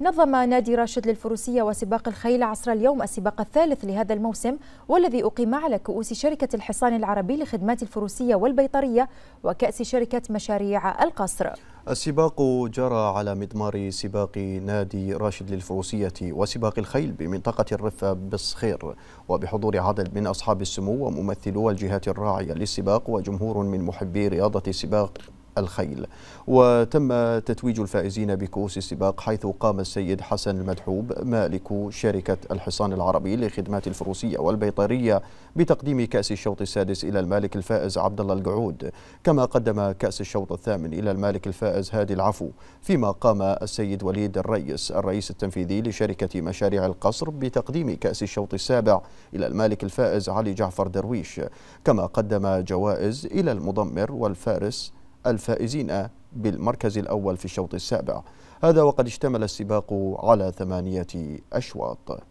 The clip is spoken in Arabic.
نظم نادي راشد للفروسية وسباق الخيل عصر اليوم السباق الثالث لهذا الموسم والذي أقيم على كؤوس شركة الحصان العربي لخدمات الفروسية والبيطرية وكأس شركة مشاريع القصر السباق جرى على مضمار سباق نادي راشد للفروسية وسباق الخيل بمنطقة الرفة بالصخير وبحضور عدد من أصحاب السمو وممثلو الجهات الراعية للسباق وجمهور من محبي رياضة السباق الخيل وتم تتويج الفائزين بكؤوس السباق حيث قام السيد حسن المدحوب مالك شركة الحصان العربي لخدمات الفروسية والبيطرية بتقديم كأس الشوط السادس إلى المالك الفائز عبد الله القعود كما قدم كأس الشوط الثامن إلى المالك الفائز هادي العفو فيما قام السيد وليد الرئيس الرئيس التنفيذي لشركة مشاريع القصر بتقديم كأس الشوط السابع إلى المالك الفائز علي جعفر درويش كما قدم جوائز إلى المضمر والفارس الفائزين بالمركز الأول في الشوط السابع هذا وقد اشتمل السباق على ثمانية أشواط